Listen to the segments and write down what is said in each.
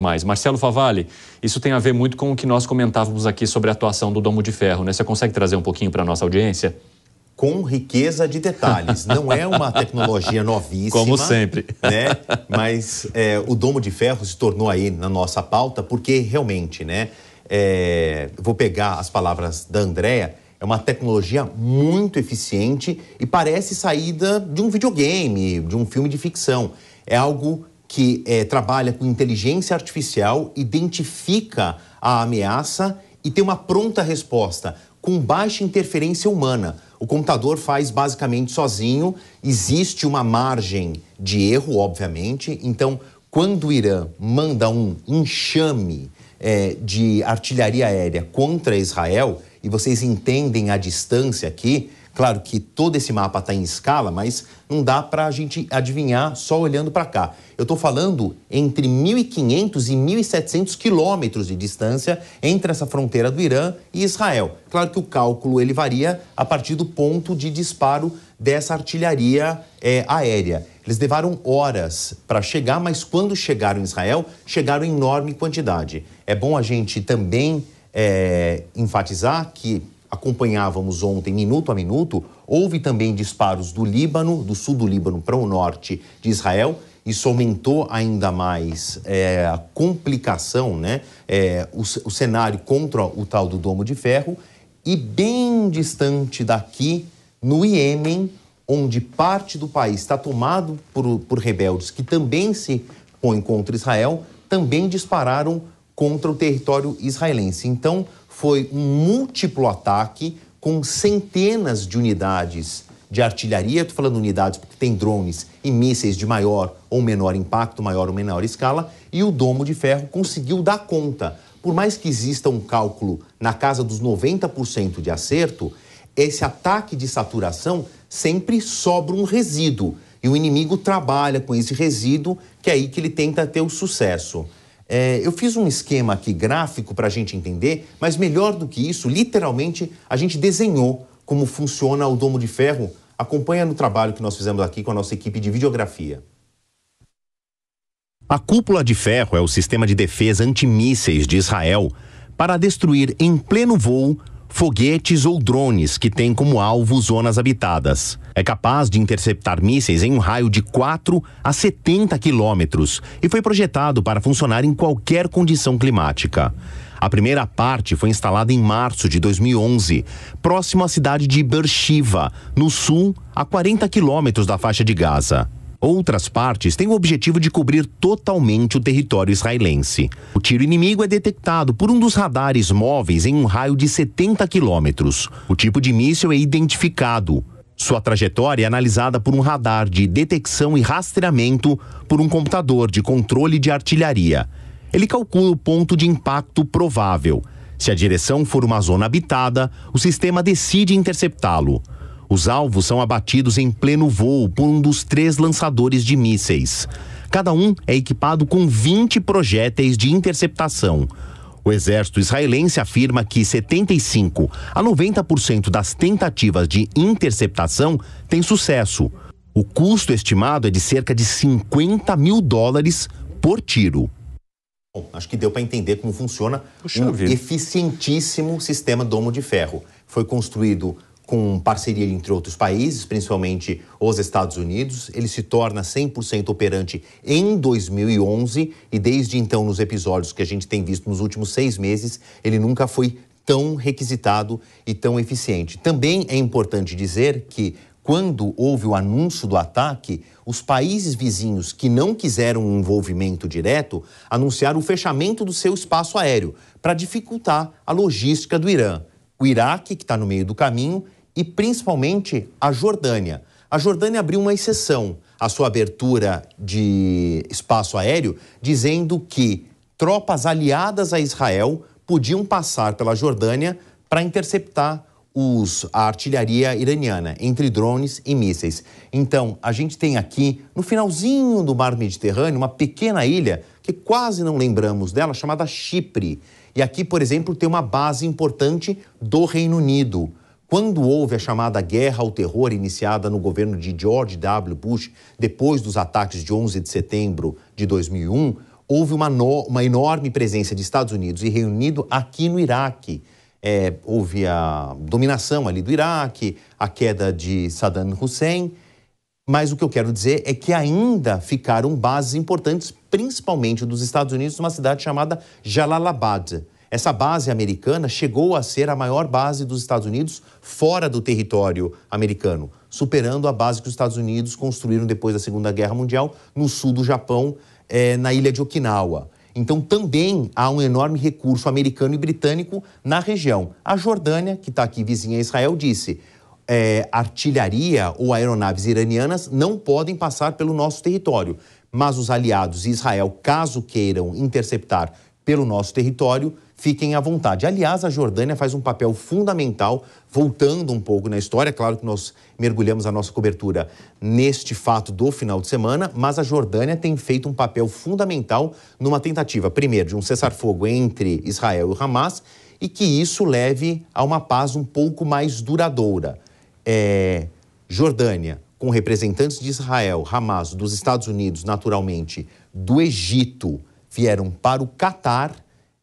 mais. Marcelo Favalli, isso tem a ver muito com o que nós comentávamos aqui sobre a atuação do Domo de Ferro, né? Você consegue trazer um pouquinho para a nossa audiência? Com riqueza de detalhes. Não é uma tecnologia novíssima. Como sempre. Né? Mas é, o Domo de Ferro se tornou aí na nossa pauta porque realmente, né? É, vou pegar as palavras da Andrea. É uma tecnologia muito eficiente e parece saída de um videogame, de um filme de ficção. É algo que é, trabalha com inteligência artificial, identifica a ameaça e tem uma pronta resposta com baixa interferência humana. O computador faz basicamente sozinho, existe uma margem de erro, obviamente. Então, quando o Irã manda um enxame é, de artilharia aérea contra Israel, e vocês entendem a distância aqui, Claro que todo esse mapa está em escala, mas não dá para a gente adivinhar só olhando para cá. Eu estou falando entre 1.500 e 1.700 quilômetros de distância entre essa fronteira do Irã e Israel. Claro que o cálculo ele varia a partir do ponto de disparo dessa artilharia é, aérea. Eles levaram horas para chegar, mas quando chegaram em Israel, chegaram em enorme quantidade. É bom a gente também é, enfatizar que acompanhávamos ontem, minuto a minuto, houve também disparos do Líbano, do sul do Líbano para o norte de Israel. Isso aumentou ainda mais é, a complicação, né? É, o, o cenário contra o tal do Domo de Ferro. E bem distante daqui, no Iêmen, onde parte do país está tomado por, por rebeldes que também se põem contra Israel, também dispararam contra o território israelense. Então, foi um múltiplo ataque com centenas de unidades de artilharia, estou falando unidades porque tem drones e mísseis de maior ou menor impacto, maior ou menor escala, e o domo de ferro conseguiu dar conta. Por mais que exista um cálculo na casa dos 90% de acerto, esse ataque de saturação sempre sobra um resíduo e o inimigo trabalha com esse resíduo, que é aí que ele tenta ter o sucesso. É, eu fiz um esquema aqui gráfico para a gente entender, mas melhor do que isso, literalmente, a gente desenhou como funciona o domo de ferro. Acompanha no trabalho que nós fizemos aqui com a nossa equipe de videografia. A cúpula de ferro é o sistema de defesa antimísseis de Israel para destruir em pleno voo foguetes ou drones que têm como alvo zonas habitadas. É capaz de interceptar mísseis em um raio de 4 a 70 quilômetros e foi projetado para funcionar em qualquer condição climática. A primeira parte foi instalada em março de 2011, próximo à cidade de Bershiva no sul, a 40 quilômetros da faixa de Gaza. Outras partes têm o objetivo de cobrir totalmente o território israelense. O tiro inimigo é detectado por um dos radares móveis em um raio de 70 quilômetros. O tipo de míssil é identificado. Sua trajetória é analisada por um radar de detecção e rastreamento por um computador de controle de artilharia. Ele calcula o ponto de impacto provável. Se a direção for uma zona habitada, o sistema decide interceptá-lo. Os alvos são abatidos em pleno voo por um dos três lançadores de mísseis. Cada um é equipado com 20 projéteis de interceptação. O exército israelense afirma que 75 a 90% das tentativas de interceptação têm sucesso. O custo estimado é de cerca de 50 mil dólares por tiro. Bom, acho que deu para entender como funciona Puxa, um eficientíssimo sistema domo de ferro. Foi construído com parceria entre outros países, principalmente os Estados Unidos. Ele se torna 100% operante em 2011 e desde então, nos episódios que a gente tem visto nos últimos seis meses, ele nunca foi tão requisitado e tão eficiente. Também é importante dizer que quando houve o anúncio do ataque, os países vizinhos que não quiseram um envolvimento direto anunciaram o fechamento do seu espaço aéreo para dificultar a logística do Irã. O Iraque, que está no meio do caminho, e principalmente a Jordânia. A Jordânia abriu uma exceção à sua abertura de espaço aéreo, dizendo que tropas aliadas a Israel podiam passar pela Jordânia para interceptar os, a artilharia iraniana, entre drones e mísseis. Então, a gente tem aqui, no finalzinho do Mar Mediterrâneo, uma pequena ilha que quase não lembramos dela, chamada Chipre. E aqui, por exemplo, tem uma base importante do Reino Unido. Quando houve a chamada guerra ao terror iniciada no governo de George W. Bush depois dos ataques de 11 de setembro de 2001, houve uma, no, uma enorme presença de Estados Unidos e reunido aqui no Iraque. É, houve a dominação ali do Iraque, a queda de Saddam Hussein. Mas o que eu quero dizer é que ainda ficaram bases importantes, principalmente dos Estados Unidos, numa cidade chamada Jalalabad. Essa base americana chegou a ser a maior base dos Estados Unidos fora do território americano, superando a base que os Estados Unidos construíram depois da Segunda Guerra Mundial no sul do Japão, é, na ilha de Okinawa. Então também há um enorme recurso americano e britânico na região. A Jordânia, que está aqui vizinha a Israel, disse: é, artilharia ou aeronaves iranianas não podem passar pelo nosso território, mas os aliados e Israel, caso queiram interceptar pelo nosso território, fiquem à vontade. Aliás, a Jordânia faz um papel fundamental, voltando um pouco na história, claro que nós mergulhamos a nossa cobertura neste fato do final de semana, mas a Jordânia tem feito um papel fundamental numa tentativa, primeiro, de um cessar-fogo entre Israel e Hamas e que isso leve a uma paz um pouco mais duradoura. É, Jordânia, com representantes de Israel, Hamas, dos Estados Unidos, naturalmente, do Egito, vieram para o Catar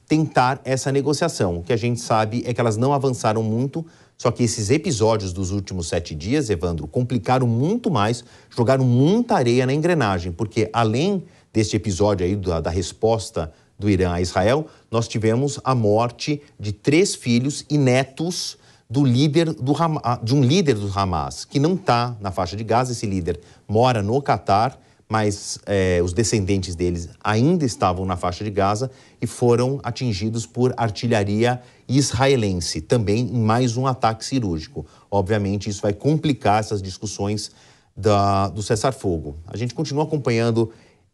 tentar essa negociação. O que a gente sabe é que elas não avançaram muito, só que esses episódios dos últimos sete dias, Evandro, complicaram muito mais, jogaram muita areia na engrenagem, porque além deste episódio aí da, da resposta do Irã a Israel, nós tivemos a morte de três filhos e netos do líder do Hamas, ah, de um líder do Hamas, que não está na faixa de Gaza, esse líder mora no Catar mas é, os descendentes deles ainda estavam na faixa de Gaza e foram atingidos por artilharia israelense, também em mais um ataque cirúrgico. Obviamente, isso vai complicar essas discussões da, do cessar-fogo. A gente continua acompanhando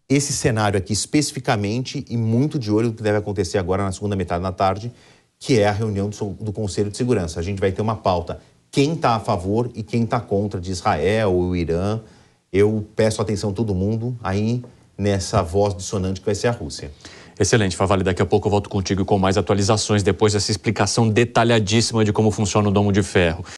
esse cenário aqui especificamente e muito de olho no que deve acontecer agora na segunda metade da tarde, que é a reunião do, do Conselho de Segurança. A gente vai ter uma pauta: quem está a favor e quem está contra de Israel ou o Irã eu peço atenção a todo mundo aí nessa voz dissonante que vai ser a Rússia. Excelente, Favali. Daqui a pouco eu volto contigo com mais atualizações depois dessa explicação detalhadíssima de como funciona o Domo de Ferro.